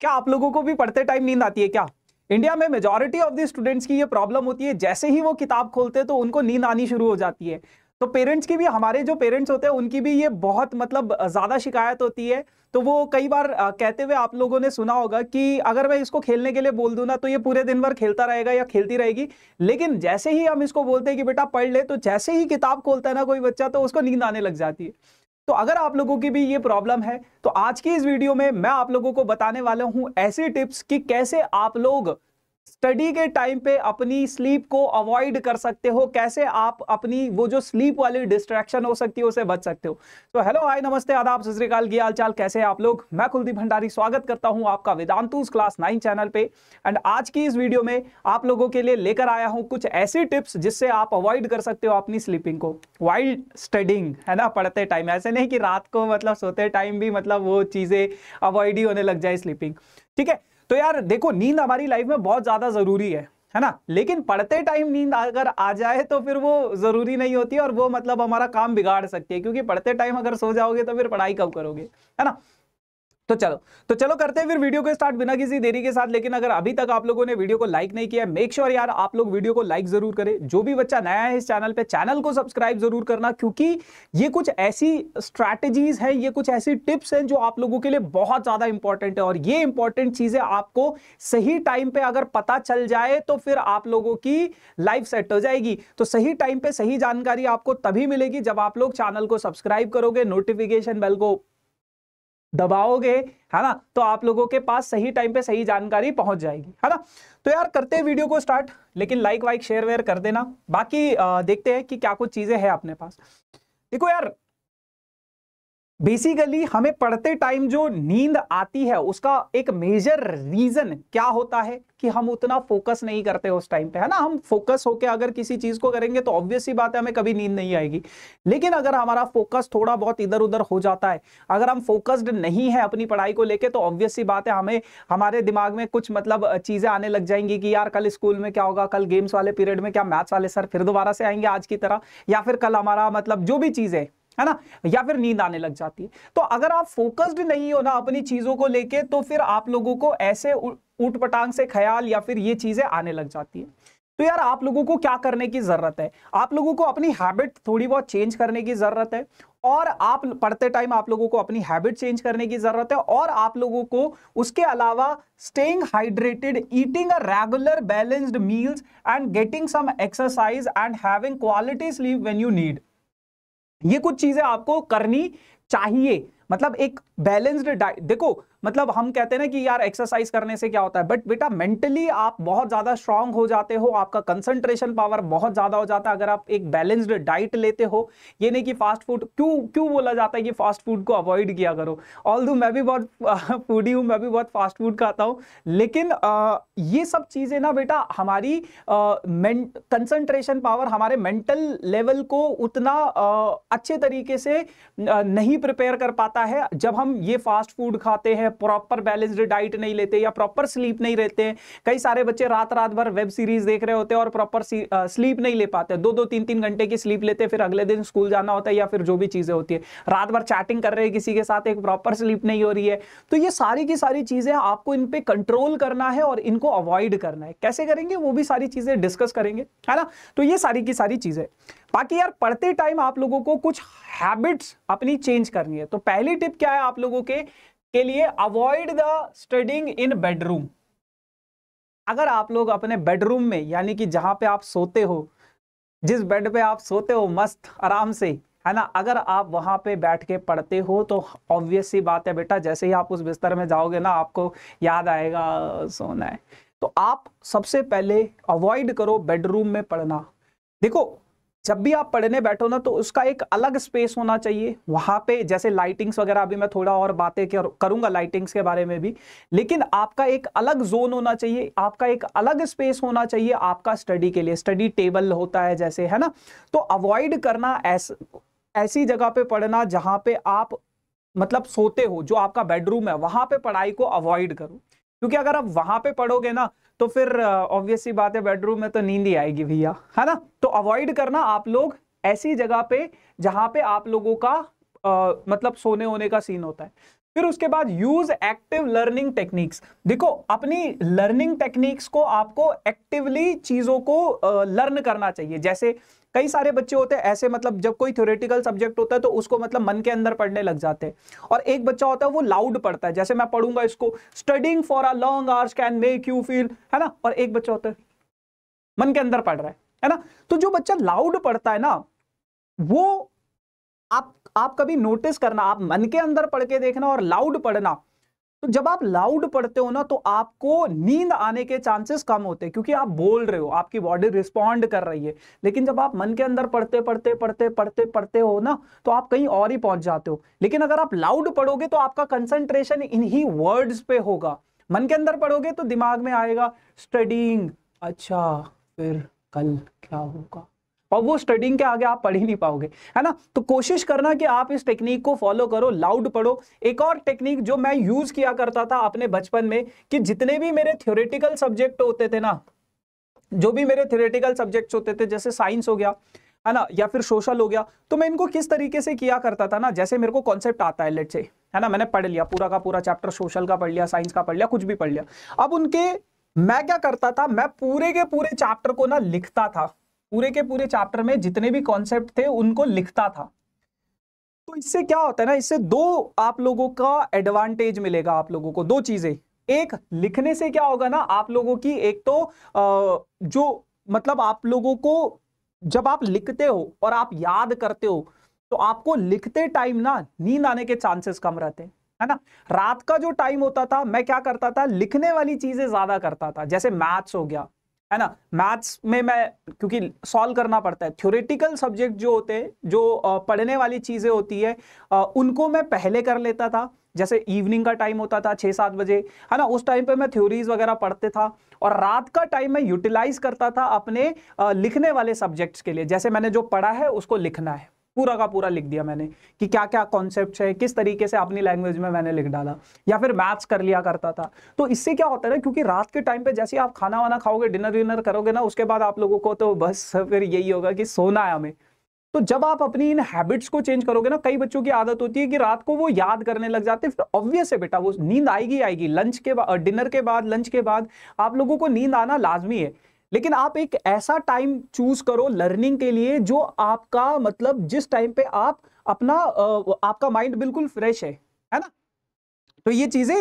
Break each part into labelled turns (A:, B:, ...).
A: क्या आप लोगों को भी पढ़ते टाइम नींद आती है क्या इंडिया में मेजोरिटी ऑफ द स्टूडेंट्स की ये प्रॉब्लम होती है जैसे ही वो किताब खोलते हैं तो उनको नींद आनी शुरू हो जाती है तो पेरेंट्स की भी हमारे जो पेरेंट्स होते हैं उनकी भी ये बहुत मतलब ज़्यादा शिकायत होती है तो वो कई बार कहते हुए आप लोगों ने सुना होगा कि अगर मैं इसको खेलने के लिए बोल दूँ ना तो ये पूरे दिन भर खेलता रहेगा या खेलती रहेगी लेकिन जैसे ही हम इसको बोलते हैं कि बेटा पढ़ ले तो जैसे ही किताब खोलता है ना कोई बच्चा तो उसको नींद आने लग जाती है तो अगर आप लोगों की भी ये प्रॉब्लम है तो आज की इस वीडियो में मैं आप लोगों को बताने वाला हूं ऐसी टिप्स कि कैसे आप लोग स्टडी के टाइम पे अपनी स्लीप को अवॉइड कर सकते हो कैसे आप अपनी वो जो स्लीप वाली डिस्ट्रैक्शन हो सकती है उसे बच सकते हो तो हेलो हाय नमस्ते आदाब सतरीकाल की चाल कैसे आप लोग मैं कुलदीप भंडारी स्वागत करता हूं आपका वेदांतु क्लास नाइन चैनल पे एंड आज की इस वीडियो में आप लोगों के लिए लेकर आया हूं कुछ ऐसी टिप्स जिससे आप अवॉइड कर सकते हो अपनी स्लीपिंग को वाइल्ड स्टडिंग है ना पढ़ते टाइम ऐसे नहीं कि रात को मतलब सोते टाइम भी मतलब वो चीज़ें अवॉइड ही होने लग जाए स्लीपिंग ठीक है तो यार देखो नींद हमारी लाइफ में बहुत ज़्यादा ज़रूरी है है ना लेकिन पढ़ते टाइम नींद अगर आ जाए तो फिर वो ज़रूरी नहीं होती और वो मतलब हमारा काम बिगाड़ सकती है क्योंकि पढ़ते टाइम अगर सो जाओगे तो फिर पढ़ाई कब करोगे है ना तो चलो तो चलो करते हैं फिर वीडियो को स्टार्ट बिना किसी देरी के साथ लेकिन अगर अभी तक आप लोगों ने वीडियो को लाइक नहीं किया मेक श्योर sure यार आप लोग वीडियो को लाइक जरूर करें जो भी बच्चा नया है इस चैनल पे चैनल को सब्सक्राइब जरूर करना क्योंकि ये कुछ ऐसी स्ट्रैटेजीज है ये कुछ ऐसी टिप्स हैं जो आप लोगों के लिए बहुत ज्यादा इंपॉर्टेंट है और ये इंपॉर्टेंट चीजें आपको सही टाइम पे अगर पता चल जाए तो फिर आप लोगों की लाइफ सेट हो जाएगी तो सही टाइम पे सही जानकारी आपको तभी मिलेगी जब आप लोग चैनल को सब्सक्राइब करोगे नोटिफिकेशन बेल को दबाओगे है ना तो आप लोगों के पास सही टाइम पे सही जानकारी पहुंच जाएगी है ना तो यार करते हैं वीडियो को स्टार्ट लेकिन लाइक वाइक शेयर वेयर कर देना बाकी आ, देखते हैं कि क्या कुछ चीजें हैं अपने पास देखो यार बेसिकली हमें पढ़ते टाइम जो नींद आती है उसका एक मेजर रीजन क्या होता है कि हम उतना फोकस नहीं करते उस टाइम पे है ना हम फोकस होकर अगर किसी चीज को करेंगे तो ऑब्वियस ही बात है हमें कभी नींद नहीं आएगी लेकिन अगर हमारा फोकस थोड़ा बहुत इधर उधर हो जाता है अगर हम फोकस्ड नहीं है अपनी पढ़ाई को लेके तो ऑब्वियस ही बात है हमें हमारे दिमाग में कुछ मतलब चीजें आने लग जाएंगी कि यार कल स्कूल में क्या होगा कल गेम्स वाले पीरियड में क्या मैथ्स वाले सर फिर दोबारा से आएंगे आज की तरह या फिर कल हमारा मतलब जो भी चीज है है ना या फिर नींद आने लग जाती है तो अगर आप फोकस्ड नहीं हो ना अपनी चीजों को लेके तो फिर आप लोगों को ऐसे ऊट पटांग से ख्याल या फिर ये चीजें आने लग जाती है तो यार आप लोगों को क्या करने की जरूरत है आप लोगों को अपनी हैबिट थोड़ी बहुत चेंज करने की जरूरत है और आप पढ़ते टाइम आप लोगों को अपनी हैबिट चेंज करने की जरूरत है और आप लोगों को उसके अलावा staying hydrated eating a regular balanced meals and getting some exercise and having quality sleep when you need ये कुछ चीजें आपको करनी चाहिए मतलब एक बैलेंस्ड डाइट देखो मतलब हम कहते हैं ना कि यार एक्सरसाइज करने से क्या होता है बट बेटा मेंटली आप बहुत ज्यादा स्ट्रांग हो जाते हो आपका कंसंट्रेशन पावर बहुत ज्यादा हो जाता है अगर आप एक बैलेंस्ड डाइट लेते हो ये नहीं कि फास्ट फूड क्यों क्यों बोला जाता है कि फास्ट फूड को अवॉइड किया करो ऑल मैं भी बहुत फूडी हूँ मैं भी बहुत फास्ट फूड खाता हूँ लेकिन आ, ये सब चीज़ें ना बेटा हमारी कंसंट्रेशन पावर हमारे मेंटल लेवल को उतना आ, अच्छे तरीके से आ, नहीं प्रिपेयर कर पाता है जब हम ये फास्ट फूड खाते हैं प्रॉपर बैलेंस्ड डाइट नहीं लेते या प्रॉपर स्लीप नहीं रहते कई सारे बच्चे रात रात भर वेब सीरीज देख रहे होते हैं और प्रॉपर स्लीप नहीं ले पाते दो दो तीन तीन घंटे की स्लीप लेते फिर अगले दिन स्कूल जाना होता है या फिर जो भी चीजें होती है रात भर चैटिंग कर रहे हैं किसी के साथ एक प्रॉपर स्लीप नहीं हो रही है तो ये सारी की सारी चीजें आपको इन पे कंट्रोल करना है और इनको अवॉइड करना है कैसे करेंगे वो भी सारी चीजें डिस्कस करेंगे है ना तो ये सारी की सारी चीजें बाकी यार पढ़ते टाइम आप लोगों को कुछ हैबिट्स अपनी चेंज करनी है तो पहली टिप क्या है आप लोगों के के लिए avoid the studying in bedroom अगर आप लोग अपने बेडरूम में यानी कि जहां पे आप सोते हो जिस बेड पे आप सोते हो मस्त आराम से है ना अगर आप वहां पे बैठ के पढ़ते हो तो ऑब्वियस सी बात है बेटा जैसे ही आप उस बिस्तर में जाओगे ना आपको याद आएगा सोना है तो आप सबसे पहले अवॉइड करो बेडरूम में पढ़ना देखो जब भी आप पढ़ने बैठो ना तो उसका एक अलग स्पेस होना चाहिए वहां पे जैसे लाइटिंग्स वगैरह अभी मैं थोड़ा और बातें करूंगा लाइटिंग्स के बारे में भी लेकिन आपका एक अलग जोन होना चाहिए आपका एक अलग स्पेस होना चाहिए आपका स्टडी के लिए स्टडी टेबल होता है जैसे है ना तो अवॉइड करना ऐस ऐसी जगह पे पढ़ना जहाँ पे आप मतलब सोते हो जो आपका बेडरूम है वहां पर पढ़ाई को अवॉइड करो क्योंकि अगर आप वहां पे पढ़ोगे ना तो फिर ऑब्वियसली बात है बेडरूम में तो नींद ही आएगी भैया है ना तो अवॉइड करना आप लोग ऐसी जगह पे जहां पे आप लोगों का आ, मतलब सोने होने का सीन होता है फिर उसके बाद यूज एक्टिव लर्निंग टेक्निक्स देखो अपनी लर्निंग टेक्निक्स को आपको एक्टिवली चीजों को लर्न करना चाहिए जैसे कई सारे बच्चे होते हैं ऐसे मतलब जब कोई थ्योरेटिकल सब्जेक्ट होता है तो उसको मतलब मन के अंदर पढ़ने लग जाते हैं और एक बच्चा होता है वो लाउड पढ़ता है जैसे मैं पढ़ूंगा इसको studying for a long hours can make you feel है ना और एक बच्चा होता है मन के अंदर पढ़ रहा है है ना तो जो बच्चा लाउड पढ़ता है ना वो आप आप कभी नोटिस करना आप मन के अंदर पढ़ के देखना और लाउड पढ़ना तो जब आप लाउड पढ़ते हो ना तो आपको नींद आने के चांसेस कम होते हैं क्योंकि आप बोल रहे हो आपकी बॉडी रिस्पॉन्ड कर रही है लेकिन जब आप मन के अंदर पढ़ते पढ़ते पढ़ते पढ़ते पढ़ते हो ना तो आप कहीं और ही पहुंच जाते हो लेकिन अगर आप लाउड पढ़ोगे तो आपका कंसंट्रेशन इन्हीं वर्ड्स पे होगा मन के अंदर पढ़ोगे तो दिमाग में आएगा स्टडिंग अच्छा फिर कल क्या होगा और वो स्टडिंग के आगे आप पढ़ ही नहीं पाओगे है ना तो कोशिश करना कि आप इस टेक्निक को फॉलो करो लाउड पढ़ो एक और टेक्निक जो मैं यूज किया करता था अपने बचपन में कि जितने भी मेरे थ्योरेटिकल सब्जेक्ट होते थे ना जो भी मेरे थ्योरेटिकल सब्जेक्ट होते थे जैसे साइंस हो गया है ना या फिर सोशल हो गया तो मैं इनको किस तरीके से किया करता था ना जैसे मेरे को कॉन्सेप्ट आता है लेट से है ना मैंने पढ़ लिया पूरा का पूरा चैप्टर सोशल का पढ़ लिया साइंस का पढ़ लिया कुछ भी पढ़ लिया अब उनके मैं क्या करता था मैं पूरे के पूरे चैप्टर को ना लिखता था पूरे के पूरे चैप्टर में जितने भी कॉन्सेप्ट थे उनको लिखता था तो इससे क्या होता है ना इससे दो आप लोगों का एडवांटेज मिलेगा आप लोगों को दो चीजें एक लिखने से क्या होगा ना आप लोगों की एक तो आ, जो मतलब आप लोगों को जब आप लिखते हो और आप याद करते हो तो आपको लिखते टाइम ना नींद आने के चांसेस कम रहते हैं है ना रात का जो टाइम होता था मैं क्या करता था लिखने वाली चीजें ज्यादा करता था जैसे मैथ्स हो गया है ना मैथ्स में मैं क्योंकि सॉल्व करना पड़ता है थ्योरेटिकल सब्जेक्ट जो होते हैं जो पढ़ने वाली चीज़ें होती है उनको मैं पहले कर लेता था जैसे इवनिंग का टाइम होता था छः सात बजे है ना उस टाइम पे मैं थ्योरीज वगैरह पढ़ते था और रात का टाइम मैं यूटिलाइज करता था अपने लिखने वाले सब्जेक्ट्स के लिए जैसे मैंने जो पढ़ा है उसको लिखना है पूरा का पूरा लिख दिया मैंने कि क्या क्या कॉन्सेप्ट है किस तरीके से अपनी लैंग्वेज में मैंने लिख डाला या फिर मैथ्स कर लिया करता था तो इससे क्या होता है ना क्योंकि रात के टाइम पे जैसे आप खाना वाना खाओगे डिनर विनर करोगे ना उसके बाद आप लोगों को तो बस फिर यही होगा कि सोना है हमें तो जब आप अपनी इन हैबिट्स को चेंज करोगे ना कई बच्चों की आदत होती है कि रात को वो याद करने लग जाते हैं ऑब्वियस है बेटा वो नींद आएगी आएगी लंच के बाद डिनर के बाद लंच के बाद आप लोगों को नींद आना लाजमी है लेकिन आप एक ऐसा टाइम चूज करो लर्निंग के लिए जो आपका मतलब जिस टाइम पे आप अपना आपका माइंड बिल्कुल फ्रेश है है ना तो ये चीजें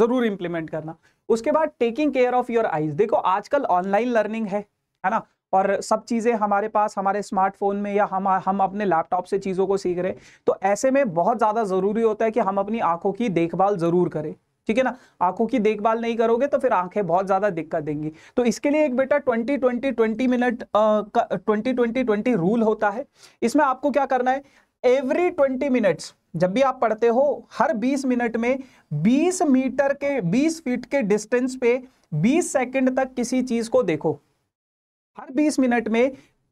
A: जरूर इंप्लीमेंट करना उसके बाद taking care of your eyes देखो आजकल ऑनलाइन लर्निंग है है ना और सब चीज़ें हमारे पास हमारे स्मार्टफोन में या हम हम अपने लैपटॉप से चीज़ों को सीख रहे तो ऐसे में बहुत ज़्यादा ज़रूरी होता है कि हम अपनी आंखों की देखभाल ज़रूर करें ठीक है ना आंखों की देखभाल नहीं करोगे तो फिर आंखें बहुत ज्यादा दिक्कत देंगी तो इसके लिए एक बेटा twenty twenty twenty minute twenty twenty twenty rule होता है इसमें आपको क्या करना है एवरी ट्वेंटी मिनट्स जब भी आप पढ़ते हो हर 20 मिनट में 20 मीटर के 20 फीट के डिस्टेंस पे 20 सेकंड तक किसी चीज को देखो हर 20 मिनट में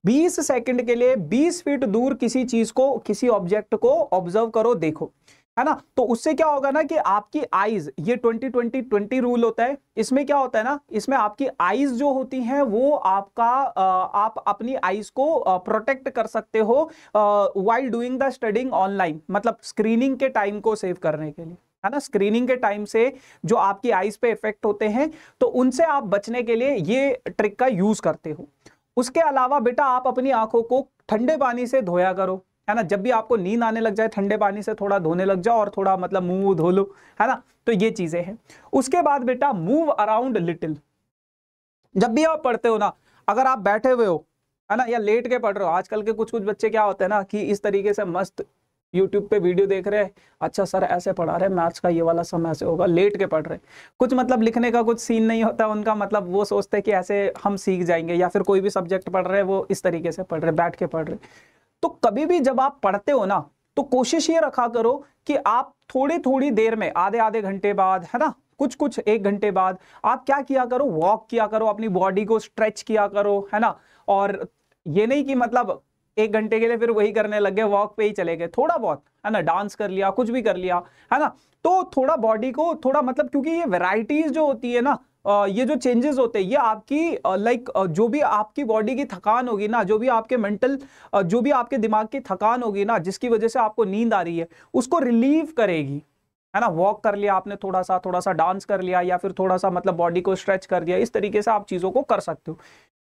A: 20 सेकंड के लिए 20 फीट दूर किसी चीज को किसी ऑब्जेक्ट को ऑब्जर्व करो देखो है ना तो उससे क्या होगा ना कि आपकी आईज ये ट्वेंटी ट्वेंटी ट्वेंटी रूल होता है इसमें क्या होता है ना इसमें आपकी आईज जो होती हैं वो आपका आप अपनी आईज को प्रोटेक्ट कर सकते हो while doing the studying online मतलब स्क्रीनिंग के टाइम को सेव करने के लिए है ना स्क्रीनिंग के टाइम से जो आपकी आईज पे इफेक्ट होते हैं तो उनसे आप बचने के लिए ये ट्रिक का यूज करते हो उसके अलावा बेटा आप अपनी आंखों को ठंडे पानी से धोया करो है ना जब भी आपको नींद आने लग जाए ठंडे पानी से थोड़ा धोने लग जाओ और थोड़ा मतलब मुंह धो लो है ना तो ये चीजें हैं उसके बाद बेटा मूव अराउंड लिटिल जब भी आप पढ़ते हो ना अगर आप बैठे हुए हो है ना या लेट के पढ़ रहे हो आजकल के कुछ कुछ बच्चे क्या होते हैं ना कि इस तरीके से मस्त यूट्यूब पे वीडियो देख रहे हैं अच्छा सर ऐसे पढ़ा रहे मैथ्स का ये वाला समय ऐसे होगा लेट के पढ़ रहे कुछ मतलब लिखने का कुछ सीन नहीं होता उनका मतलब वो सोचते हैं कि ऐसे हम सीख जाएंगे या फिर कोई भी सब्जेक्ट पढ़ रहे हैं वो इस तरीके से पढ़ रहे बैठ के पढ़ रहे तो कभी भी जब आप पढ़ते हो ना तो कोशिश ये रखा करो कि आप थोड़ी थोड़ी देर में आधे आधे घंटे बाद है ना कुछ कुछ एक घंटे बाद आप क्या किया करो वॉक किया करो अपनी बॉडी को स्ट्रेच किया करो है ना और ये नहीं कि मतलब एक घंटे के लिए फिर वही करने लग गए वॉक पे ही चले गए थोड़ा बहुत है ना डांस कर लिया कुछ भी कर लिया है ना तो थोड़ा बॉडी को थोड़ा मतलब क्योंकि ये वेराइटीज जो होती है ना ये जो चेंजेस होते हैं ये आपकी लाइक जो भी आपकी बॉडी की थकान होगी ना जो भी आपके मेंटल जो भी आपके दिमाग की थकान होगी ना जिसकी वजह से आपको नींद आ रही है उसको रिलीव करेगी है ना वॉक कर लिया आपने थोड़ा सा थोड़ा सा डांस कर लिया या फिर थोड़ा सा मतलब बॉडी को स्ट्रेच कर दिया इस तरीके से आप चीज़ों को कर सकते हो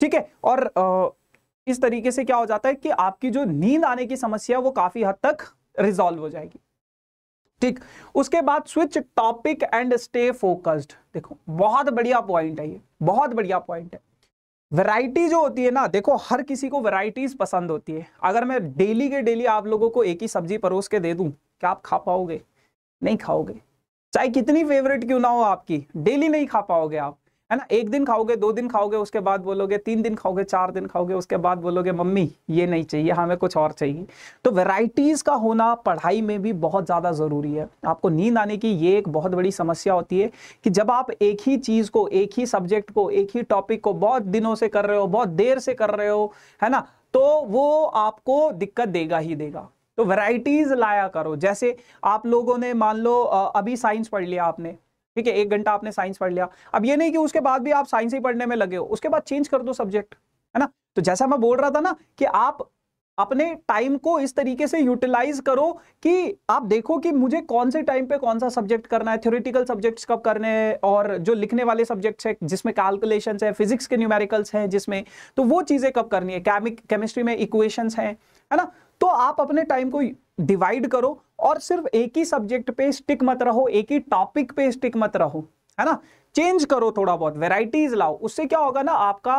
A: ठीक है और इस तरीके से क्या हो जाता है कि आपकी जो नींद आने की समस्या है वो काफ़ी हद तक रिजॉल्व हो जाएगी ठीक उसके बाद switch topic and stay focused देखो बहुत बढ़िया पॉइंट है ये बहुत बढ़िया पॉइंट है वैरायटी जो होती है ना देखो हर किसी को वैरायटीज पसंद होती है अगर मैं डेली के डेली आप लोगों को एक ही सब्जी परोस के दे दूं क्या आप खा पाओगे नहीं खाओगे चाहे कितनी फेवरेट क्यों ना हो आपकी डेली नहीं खा पाओगे आप है ना एक दिन खाओगे दो दिन खाओगे उसके बाद बोलोगे तीन दिन खाओगे चार दिन खाओगे उसके बाद बोलोगे मम्मी ये नहीं चाहिए हाँ, हमें कुछ और चाहिए तो वेराइटीज़ का होना पढ़ाई में भी बहुत ज़्यादा ज़रूरी है आपको नींद आने की ये एक बहुत बड़ी समस्या होती है कि जब आप एक ही चीज़ को एक ही सब्जेक्ट को एक ही टॉपिक को बहुत दिनों से कर रहे हो बहुत देर से कर रहे हो है ना तो वो आपको दिक्कत देगा ही देगा तो वैरायटीज लाया करो जैसे आप लोगों ने मान लो अभी साइंस पढ़ लिया आपने ठीक है एक घंटा आपने साइंस पढ़ लिया अब ये नहीं कि उसके बाद भी आप साइंस ही पढ़ने में लगे हो उसके बाद चेंज कर दो सब्जेक्ट है ना तो जैसा मैं बोल रहा था ना कि आप अपने टाइम को इस तरीके से यूटिलाइज करो कि आप देखो कि मुझे कौन से टाइम पे कौन सा सब्जेक्ट करना है थ्योरेटिकल सब्जेक्ट्स कब करने हैं और जो लिखने वाले सब्जेक्ट्स हैं जिसमें कैलकुलेशन है फिजिक्स के न्यूमेरिकल्स हैं जिसमें तो वो चीज़ें कब करनी है केमिक केमिस्ट्री में इक्वेशन हैं है ना तो आप अपने टाइम को डिवाइड करो और सिर्फ एक ही सब्जेक्ट पे स्टिक मत रहो एक ही टॉपिक पे स्टिक मत रहो है ना चेंज करो थोड़ा बहुत वेराइटीज लाओ उससे क्या होगा ना आपका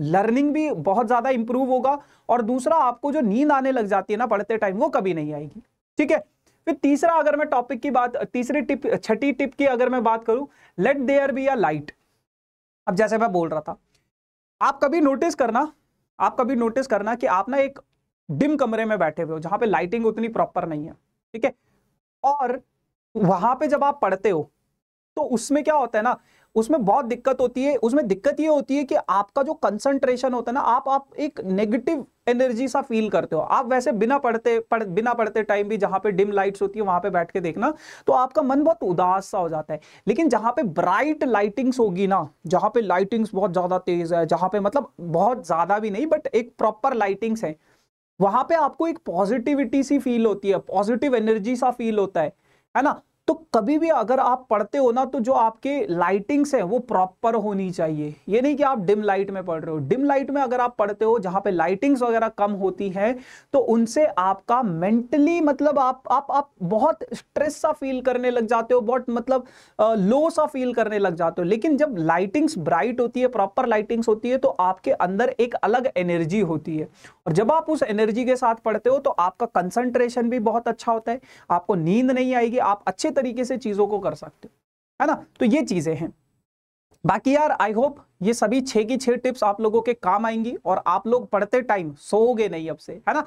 A: लर्निंग भी बहुत ज्यादा इंप्रूव होगा और दूसरा आपको जो नींद आने लग जाती है ना पढ़ते टाइम वो कभी नहीं आएगी ठीक है फिर तीसरा अगर मैं टॉपिक की बात तीसरी टिप छठी टिप की अगर मैं बात करूं let there be a light अब जैसे मैं बोल रहा था आप कभी नोटिस करना आप कभी नोटिस करना कि आप ना एक डिम कमरे में बैठे हुए हो जहां पे लाइटिंग उतनी प्रॉपर नहीं है ठीक है और वहां पे जब आप पढ़ते हो तो उसमें क्या होता है ना उसमें बहुत दिक्कत होती है उसमें दिक्कत ये होती है कि आपका जो कंसंट्रेशन होता है ना आप आप एक नेगेटिव एनर्जी सा फील करते हो आप वैसे बिना पढ़ते पढ़, बिना पढ़ते टाइम भी जहां पे डिम लाइट्स होती है वहां पे बैठ के देखना तो आपका मन बहुत उदास सा हो जाता है लेकिन जहां पे ब्राइट लाइटिंग्स होगी ना जहां पे लाइटिंग्स बहुत ज्यादा तेज है जहां पे मतलब बहुत ज्यादा भी नहीं बट एक प्रॉपर लाइटिंग्स है वहां पे आपको एक पॉजिटिविटी सी फील होती है पॉजिटिव एनर्जी सा फील होता है है ना तो कभी भी अगर आप पढ़ते हो ना तो जो आपके लाइटिंग्स है वो प्रॉपर होनी चाहिए ये नहीं कि आप डिम लाइट में पढ़ रहे हो डिम लाइट में अगर आप पढ़ते हो जहां पे लाइटिंग्स वगैरह कम होती है तो उनसे आपका मेंटली मतलब आप आप आप बहुत स्ट्रेस सा फील करने लग जाते हो बहुत मतलब लो सा फील करने लग जाते हो लेकिन जब लाइटिंग्स ब्राइट होती है प्रॉपर लाइटिंग्स होती है तो आपके अंदर एक अलग एनर्जी होती है और जब आप उस एनर्जी के साथ पढ़ते हो तो आपका कंसंट्रेशन भी बहुत अच्छा होता है आपको नींद नहीं आएगी आप अच्छे तरीके से चीज़ों को कर सकते हो है ना तो ये चीज़ें हैं बाकी यार आई होप ये सभी छे की छे टिप्स आप लोगों के काम आएंगी और आप लोग पढ़ते टाइम सोओगे नहीं अब से है ना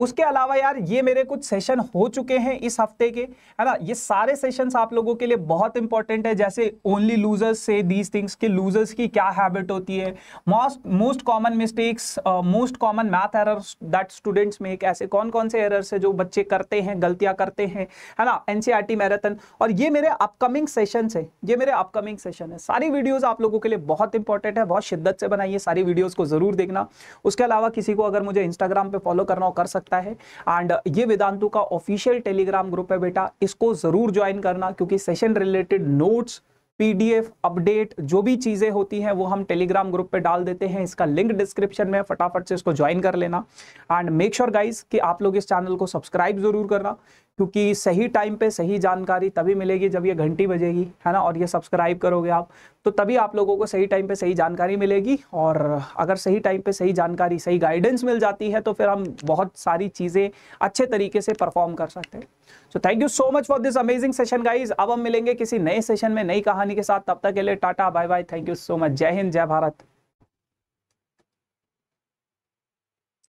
A: उसके अलावा यार ये मेरे कुछ सेशन हो चुके हैं इस हफ्ते के है ना ये सारे सेशंस आप लोगों के लिए बहुत इंपॉर्टेंट है जैसे ओनली लूजर्स से दीज थिंग्स के लूजर्स की क्या हैबिट होती है most most common mistakes most common math errors that students make ऐसे कौन कौन से एरर्स है जो बच्चे करते हैं गलतियां करते हैं है ना एनसीआर मैराथन e और ये मेरे अपकमिंग सेशन है ये मेरे अपकमिंग सेशन है सारी वीडियोज आप लोगों के लिए बहुत इंपॉर्टेंट है बहुत शिद्दत से बनाइए सारी वीडियोज को जरूर देखना उसके अलावा किसी को अगर मुझे इंस्टाग्राम पर फॉलो करना हो कर सकते सकता है एंड ये वेदांतु का ऑफिशियल टेलीग्राम ग्रुप है बेटा इसको जरूर ज्वाइन करना क्योंकि session related notes PDF update जो भी चीज़ें होती हैं वो हम टेलीग्राम ग्रुप पे डाल देते हैं इसका लिंक डिस्क्रिप्शन में फटाफट से इसको ज्वाइन कर लेना एंड मेक श्योर गाइस कि आप लोग इस चैनल को सब्सक्राइब जरूर करना क्योंकि सही टाइम पे सही जानकारी तभी मिलेगी जब ये घंटी बजेगी है ना और ये सब्सक्राइब करोगे आप तो तभी आप लोगों को सही टाइम पे सही जानकारी मिलेगी और अगर सही टाइम पे सही जानकारी सही गाइडेंस मिल जाती है तो फिर हम बहुत सारी चीज़ें अच्छे तरीके से परफॉर्म कर सकते हैं so thank you so much for this amazing session guys अब हम मिलेंगे किसी नए सेशन में नई कहानी के साथ तब तक के लिए tata bye bye thank you so much जय हिंद जय भारत